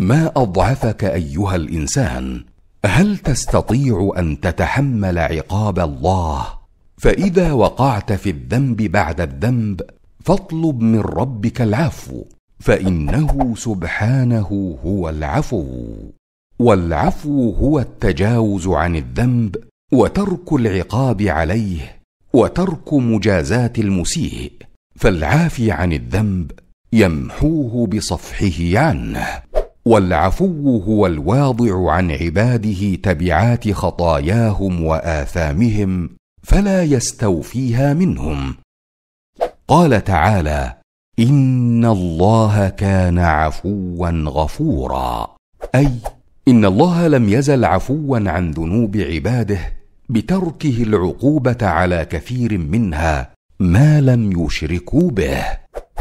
ما اضعفك ايها الانسان هل تستطيع ان تتحمل عقاب الله فاذا وقعت في الذنب بعد الذنب فاطلب من ربك العفو فانه سبحانه هو العفو والعفو هو التجاوز عن الذنب وترك العقاب عليه وترك مجازاه المسيء فالعافي عن الذنب يمحوه بصفحه عنه والعفو هو الواضع عن عباده تبعات خطاياهم واثامهم فلا يستوفيها منهم قال تعالى ان الله كان عفوا غفورا اي ان الله لم يزل عفوا عن ذنوب عباده بتركه العقوبه على كثير منها ما لم يشركوا به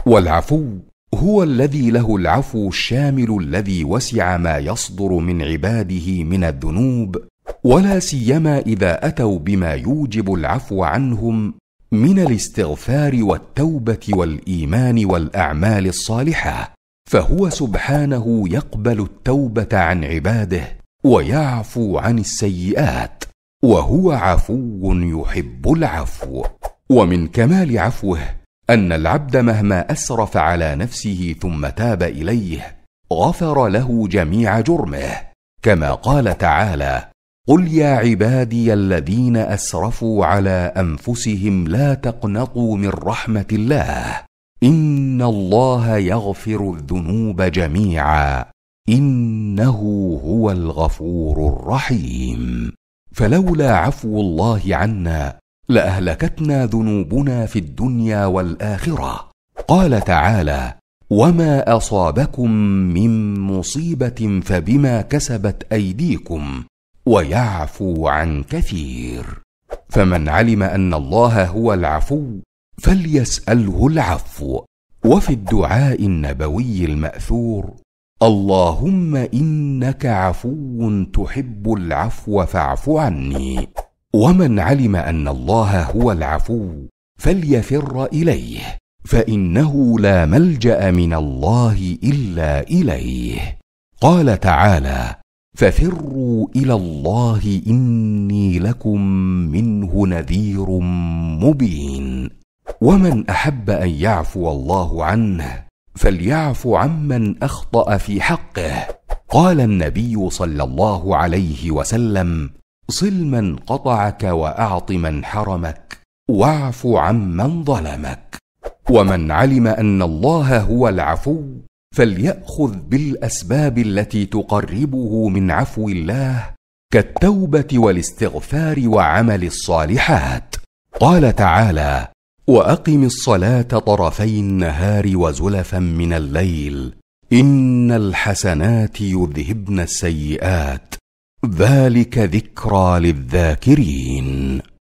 والعفو هو الذي له العفو الشامل الذي وسع ما يصدر من عباده من الذنوب ولا سيما اذا اتوا بما يوجب العفو عنهم من الاستغفار والتوبه والايمان والاعمال الصالحه فهو سبحانه يقبل التوبه عن عباده ويعفو عن السيئات وهو عفو يحب العفو ومن كمال عفوه ان العبد مهما اسرف على نفسه ثم تاب اليه غفر له جميع جرمه كما قال تعالى قل يا عبادي الذين اسرفوا على انفسهم لا تقنطوا من رحمه الله ان الله يغفر الذنوب جميعا انه هو الغفور الرحيم فلولا عفو الله عنا لاهلكتنا ذنوبنا في الدنيا والاخره قال تعالى وما اصابكم من مصيبه فبما كسبت ايديكم ويعفو عن كثير فمن علم ان الله هو العفو فليساله العفو وفي الدعاء النبوي الماثور اللهم انك عفو تحب العفو فاعف عني ومن علم ان الله هو العفو فليفر اليه فانه لا ملجا من الله الا اليه قال تعالى ففروا الى الله اني لكم منه نذير مبين ومن احب ان يعفو الله عنه فليعفو عمن اخطا في حقه قال النبي صلى الله عليه وسلم صل من قطعك واعط من حرمك واعف عمن ظلمك ومن علم ان الله هو العفو فلياخذ بالاسباب التي تقربه من عفو الله كالتوبه والاستغفار وعمل الصالحات قال تعالى واقم الصلاه طرفي النهار وزلفا من الليل ان الحسنات يذهبن السيئات ذلك ذكرى للذاكرين